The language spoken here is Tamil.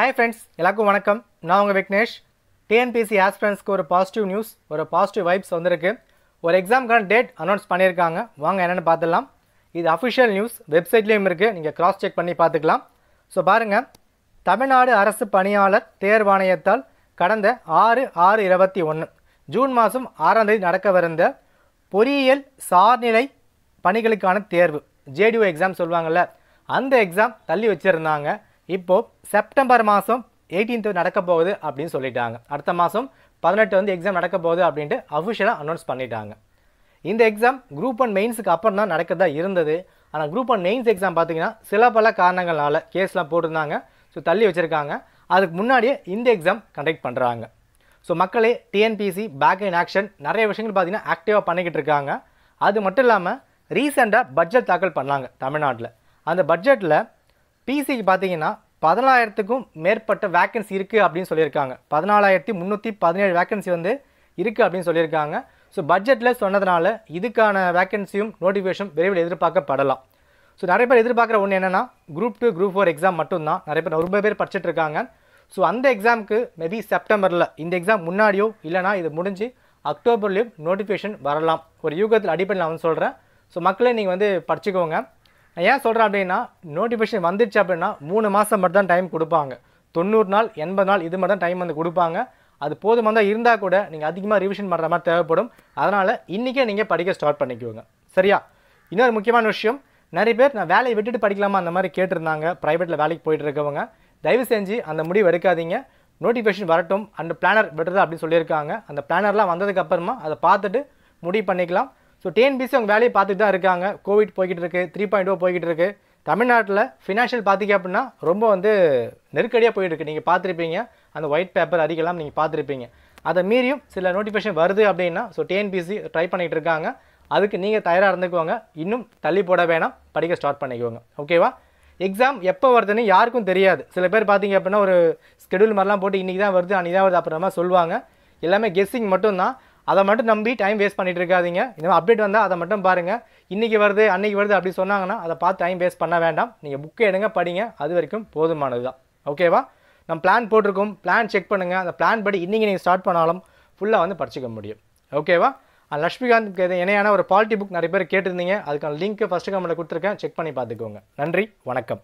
ஹாய் ஃப்ரெண்ட்ஸ் எல்லாருக்கும் வணக்கம் நான் உங்கள் விக்னேஷ் டிஎன்பிசி ஆஸ்பிரன்ஸ்க்கு ஒரு பாசிட்டிவ் நியூஸ் ஒரு பாசிட்டிவ் வைப்ஸ் வந்திருக்கு ஒரு எக்ஸாமுக்கான டேட் அனௌன்ஸ் பண்ணியிருக்காங்க வாங்க என்னென்னு பார்த்துடலாம் இது அஃபிஷியல் நியூஸ் வெப்சைட்லேயும் இருக்குது நீங்கள் கிராஸ் செக் பண்ணி பார்த்துக்கலாம் ஸோ பாருங்கள் தமிழ்நாடு அரசு பணியாளர் தேர்வாணையத்தால் கடந்த ஆறு ஆறு இருபத்தி ஒன்று ஜூன் மாதம் ஆறாம் தேதி நடக்கவிருந்த பொறியியல் சார்நிலை பணிகளுக்கான தேர்வு ஜேடிஓ எக்ஸாம் சொல்லுவாங்கள்ல அந்த எக்ஸாம் தள்ளி வச்சுருந்தாங்க இப்போது செப்டம்பர் மாதம் எயிட்டீன்த் நடக்க போகுது அப்படின்னு சொல்லிட்டாங்க அடுத்த மாதம் பதினெட்டு வந்து எக்ஸாம் நடக்க போகுது அப்படின்ட்டு அஃபிஷியலாக அனௌன்ஸ் பண்ணிட்டாங்க இந்த எக்ஸாம் குரூப் ஒன் மெயின்ஸுக்கு அப்புறம் தான் நடக்கிறதா இருந்தது ஆனால் குரூப் ஒன் மெயின்ஸ் எக்ஸாம் பார்த்தீங்கன்னா சில பல காரணங்களால் கேஸ்லாம் போட்டிருந்தாங்க ஸோ தள்ளி வச்சுருக்காங்க அதுக்கு முன்னாடியே இந்த எக்ஸாம் கண்டக்ட் பண்ணுறாங்க ஸோ மக்களே டிஎன்பிசி பேக் இன் ஆக்ஷன் நிறைய விஷயங்கள் பார்த்திங்கன்னா ஆக்டிவாக பண்ணிக்கிட்டு இருக்காங்க அது மட்டும் இல்லாமல் ரீசெண்டாக பட்ஜெட் தாக்கல் பண்ணாங்க தமிழ்நாட்டில் அந்த பட்ஜெட்டில் பிசிக்கு பார்த்தீங்கன்னா பதினாலாயிரத்துக்கும் மேற்பட்ட வேக்கன்சி இருக்குது அப்படின்னு சொல்லியிருக்காங்க பதினாலாயிரத்தி முந்நூற்றி பதினேழு வேக்கன்சி வந்து இருக்குது அப்படின்னு சொல்லியிருக்காங்க ஸோ பட்ஜெட்டில் சொன்னதுனால இதுக்கான வேக்கன்சியும் நோட்டிஃபிகேஷன் விரைவில் எதிர்பார்க்கப்படலாம் ஸோ நிறைய பேர் எதிர்பார்க்குற ஒன்று என்னென்னா group two group four exam மட்டும்தான் நிறைய பேர் ரொம்ப பேர் படிச்சுட்டு இருக்காங்க ஸோ அந்த எக்ஸாமுக்கு மேபி செப்டம்பரில் இந்த எக்ஸாம் முன்னாடியோ இல்லைனா இது முடிஞ்சு அக்டோபர்லேயும் நோட்டிஃபிகேஷன் வரலாம் ஒரு யூகத்தில் அடிப்படையில் நான் வந்து சொல்கிறேன் ஸோ மக்களே நீங்கள் வந்து படிச்சுக்கோங்க ஏன் சொல்கிறேன் அப்படின்னா நோட்டிஃபிகேஷன் வந்துடுச்சு அப்படின்னா மூணு மாதம் மட்டும் தான் டைம் கொடுப்பாங்க தொண்ணூறு நாள் எண்பது நாள் இது மட்டும் தான் டைம் வந்து கொடுப்பாங்க அது போதுமானதாக இருந்தால் கூட நீங்கள் அதிகமாக ரிவிஷன் பண்ணுற மாதிரி தேவைப்படும் அதனால் இன்றைக்கே நீங்கள் படிக்க ஸ்டார்ட் பண்ணிக்குவோங்க சரியா இன்னொரு முக்கியமான விஷயம் நிறைய பேர் நான் வேலையை விட்டுட்டு படிக்கலாமா அந்த மாதிரி கேட்டிருந்தாங்க ப்ரைவேட்டில் வேலைக்கு போயிட்டு இருக்கவங்க தயவு செஞ்சு அந்த முடிவு எடுக்காதீங்க நோட்டிஃபிகேஷன் வரட்டும் அந்த பிளானர் விடுறது அப்படின்னு சொல்லியிருக்காங்க அந்த பிளானர்லாம் வந்ததுக்கப்புறமா அதை பார்த்துட்டு முடிவு பண்ணிக்கலாம் ஸோ டிஎன்பிசி அவங்க வேலையை பார்த்துட்டு தான் இருக்காங்க கோவிட் போய்கிட்டு இருக்குது த்ரீ பாயிண்ட் ஓ போய்கிட்டு இருக்குது தமிழ்நாட்டில் ஃபினான்ஷியல் பார்த்தீங்க அப்படின்னா ரொம்ப வந்து நெருக்கடியாக இருக்கு நீங்கள் பார்த்துருப்பீங்க அந்த ஒயிட் பேப்பர் அறிக்கலாம் நீங்கள் பார்த்துருப்பீங்க அதை மீறியும் சில நோட்டிஃபிகேஷன் வருது அப்படின்னா ஸோ டிஎன்பிசி ட்ரை பண்ணிகிட்டு இருக்காங்க அதுக்கு நீங்கள் தயாராக இருந்துக்குவாங்க இன்னும் தள்ளி போட வேணாம் படிக்க ஸ்டார்ட் பண்ணிக்குவோங்க ஓகேவா எக்ஸாம் எப்போ வருதுன்னு யாருக்கும் தெரியாது சில பேர் பார்த்தீங்க அப்படின்னா ஒரு ஸ்கெடியூல் மாதிரிலாம் போட்டு இன்றைக்கி தான் வருது அன்றைக்கி தான் வருது அப்புறமா சொல்லுவாங்க எல்லாமே கெஸ்ஸிங் மட்டும்தான் அதை மட்டும் நம்பி டைம் வேஸ்ட் பண்ணிட்டு இருக்காதிங்க இந்த அப்டேட் வந்தால் அதை மட்டும் பாருங்கள் இன்றைக்கி வருது அன்றைக்கி வருது அப்படி சொன்னாங்கன்னா அதை பார்த்து டைம் வேஸ்ட் பண்ண வேண்டாம் நீங்கள் புக்கை எடுங்க படிங்க அது வரைக்கும் போதுமானது தான் ஓகேவா நம்ம பிளான் போட்டிருக்கோம் பிளான் செக் பண்ணுங்கள் அந்த பிளான் படி இன்றைக்கி நீங்கள் ஸ்டார்ட் பண்ணாலும் ஃபுல்லாக வந்து படிச்சுக்க முடியும் ஓகேவா லட்சுமிகாந்த் இணையான ஒரு பாலிட்டி புக் நிறைய பேர் கேட்டிருந்தீங்க அதுக்கான லிங்க் ஃபஸ்ட்டு கம்மில் கொடுத்துருக்கேன் செக் பண்ணி பார்த்துக்கோங்க நன்றி வணக்கம்